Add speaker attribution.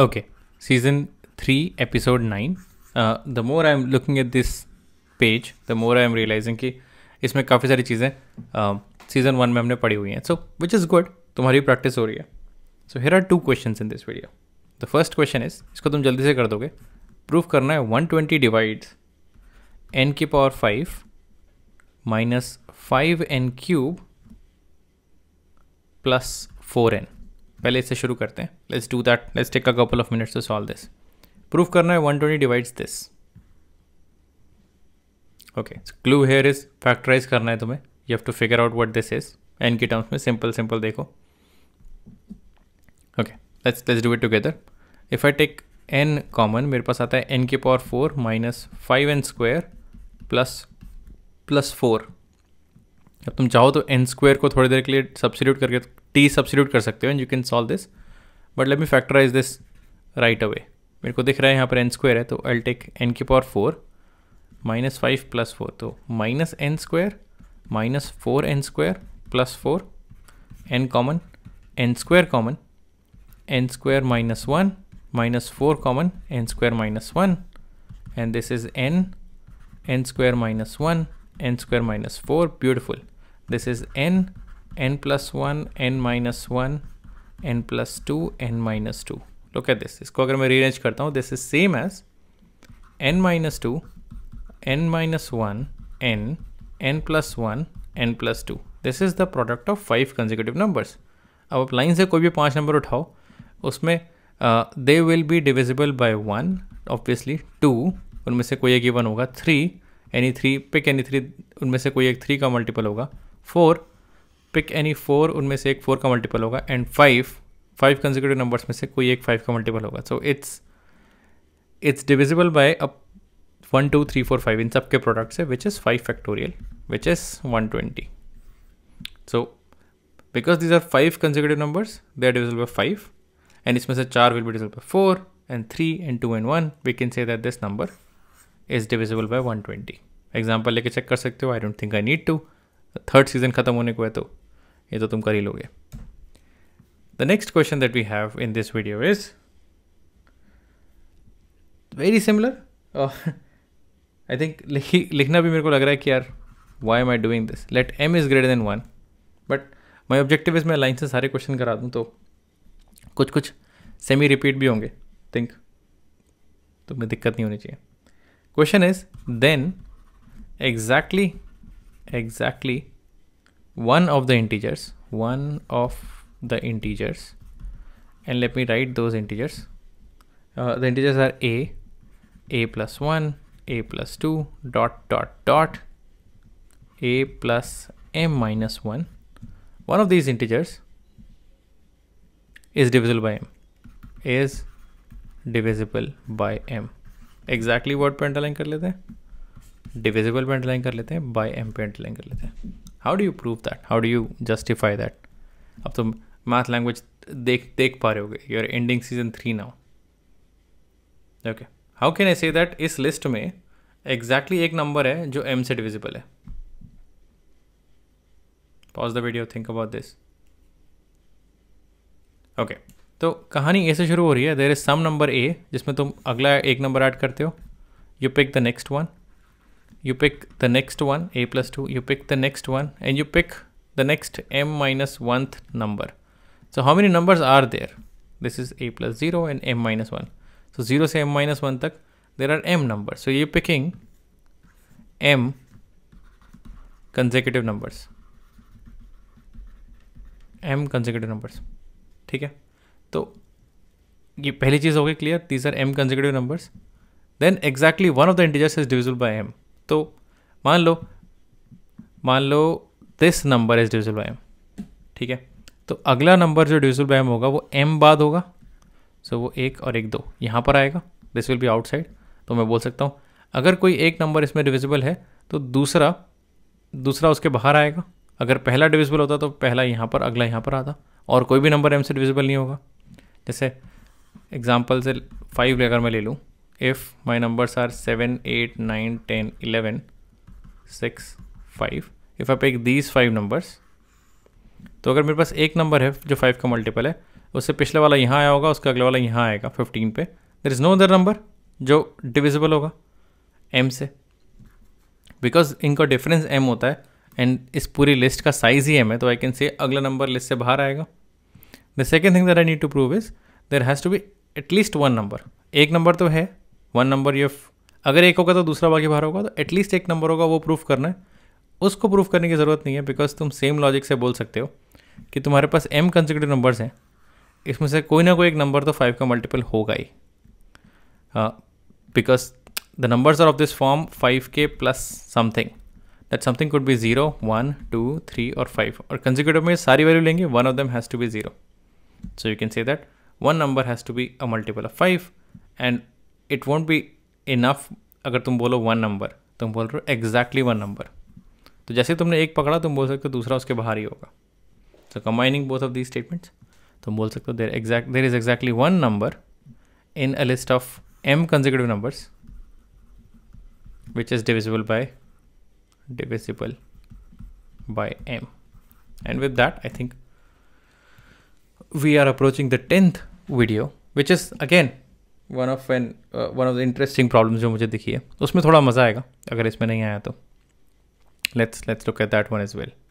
Speaker 1: Okay season three episode nine the more I am looking at this page the more I am realizing कि इसमें काफ़ी सारी चीज़ें season one में हमने पढ़ी हुई हैं सो विच इज़ गुड तुम्हारी प्रैक्टिस हो रही है so here are two question in this video the first question is इसको तुम जल्दी से कर दोगे प्रूफ करना है वन ट्वेंटी डिवाइड एन की power five minus five n cube plus four n पहले इससे शुरू करते हैं let's do that let's take a couple of minutes to solve this proof करना है one twenty divides this okay clue here is factorise करना है तुम्हें you have to figure out what this is n के terms में simple simple देखो okay let's let's do it together if I take n common मेरे पास आता है एन के power four minus five n square plus plus four अब तुम चाहो तो एन स्क्वायर को थोड़ी देर के लिए सब्सिट्यूट करके टी सब्सिट्यूट कर सकते हो and you can solve this but let me factorise this right away मेरे को दिख रहा है यहाँ पर एन स्क्वायर है तो आई टेक एन की power four minus five plus four तो minus n square minus four n square plus four n common n square common n square minus one minus four common n square minus one and this is n n square minus one n square minus four beautiful this is n n plus 1 n minus 1 n plus 2 n minus 2 look at this इसको अगर मैं rearrange करता हूँ this is same as n minus 2 n minus 1 n n plus 1 n plus 2 this is the product of five consecutive numbers अब आप line से कोई भी पांच नंबर उठाओ उसमें they will be divisible by one obviously two उनमें से कोई एक ही गिवन होगा three any three pick any three उनमें से कोई एक थ्री का मल्टीपल होगा फोर पिक एनी फोर उनमें से एक फोर का मल्टीपल होगा and five five consecutive numbers में से कोई एक फाइव का मल्टीपल होगा so it's it's divisible by a one two three four five इन सब के से which is five factorial which is one twenty so because these are five consecutive numbers they are divisible by five and इसमें से चार will be divisible by four and three and two and one we can say that this number is divisible by one twenty example लेके check कर सकते हो I don't think I need to third season खत्म होने को है तो ये तो तुम कर ही लोगे the next question that we have in this video is very similar I think लिखना भी मेरे को लग रहा है कि यार why m I doing this let m is greater than one but my objective is मैं लाइन से सारे क्वेश्चन करा दूँ तो कुछ कुछ सेमी रिपीट भी होंगे थिंक तो मैं दिक्कत नहीं होनी चाहिए question is then exactly exactly one of the integers, one of the integers, and let me write those integers. Uh, the integers are a, a plus 1, a plus 2, dot, dot, dot, a plus m minus 1. One of these integers is divisible by m, is divisible by m. Exactly what पर underline कर लेते divisible पे underline कर लेते हैं bye M पे underline कर लेते हैं how do you prove that how do you justify that अब तुम मैथ लैंग्वेज देख देख पा रहे गए you are ending season three now okay how can I say that इस लिस्ट में एग्जैक्टली exactly एक नंबर है जो एम से डिविजिबल है pause the video think about this okay तो कहानी ऐसे शुरू हो रही है there is some number A जिसमें तुम अगला एक नंबर ऐड करते हो you pick the next one you pick the next one, a plus 2, you pick the next one, and you pick the next m minus 1th number. So how many numbers are there? This is a plus 0 and m minus 1. So 0 m minus minus 1 there are m numbers. So you're picking m consecutive numbers. m consecutive numbers. ठीक है तो ये पहली is हो clear. These are m consecutive numbers. Then exactly one of the integers is divisible by m. तो मान लो मान लो this number is divisible by m ठीक है तो अगला नंबर जो ड्यूसल बाय एम होगा वो एम बाद होगा सो so, वो एक और एक दो यहाँ पर आएगा दिस विल बी आउटसाइड तो मैं बोल सकता हूँ अगर कोई एक नंबर इसमें डिविजिबल है तो दूसरा दूसरा उसके बाहर आएगा अगर पहला डिविजिबल होता तो पहला यहाँ पर अगला यहाँ पर आता और कोई भी नंबर एम से डिविजिबल नहीं होगा जैसे एग्जाम्पल से फाइव अगर मैं ले लूँ if my numbers are 7 8 9 10 11 6 5 if i pick these five numbers तो अगर मेरे पास एक नंबर है जो फाइव का मल्टीपल है उससे पिछले वाला यहाँ आया होगा उसका अगला वाला यहाँ आएगा फिफ्टीन पे there is no other number जो डिविजिबल होगा एम से बिकॉज इनका डिफरेंस एम होता है एंड इस पूरी लिस्ट का साइज ही एम है तो आई कैन से अगला नंबर लिस्ट से बाहर आएगा the second thing that I need to prove is there has to be at least one number एक नंबर तो है वन नंबर ये अगर एक होगा तो दूसरा बाकी बाहर होगा तो एटलीस्ट एक नंबर होगा वो प्रूफ करना है उसको प्रूफ करने की ज़रूरत नहीं है बिकॉज तुम सेम लॉजिक से बोल सकते हो कि तुम्हारे पास एम कंजिक्यूटिव नंबर्स हैं इसमें से कोई ना कोई एक नंबर तो फाइव का मल्टीपल होगा ही because the numbers are of this form five के plus something that something could be zero one two three और फाइव और कंजिक्यूटिव में सारी वैल्यू लेंगे one of them has to be zero so you can say that one number has to be a multiple of five and it won't be enough अगर तुम बोलो one number तुम बोल रहे हो एग्जैक्टली वन नंबर तो जैसे तुमने एक पकड़ा तुम बोल सकते हो दूसरा उसके बाहर ही होगा so combining both of the statements तुम बोल सकते हो there exact there is exactly one number in a list of m consecutive numbers which is divisible by divisible by m and with that I think we are approaching the tenth video which is again one of an one of the interesting problem जो मुझे दिखी है उसमें थोड़ा मज़ा आएगा अगर इसमें नहीं आया तो let's let's look at that one is well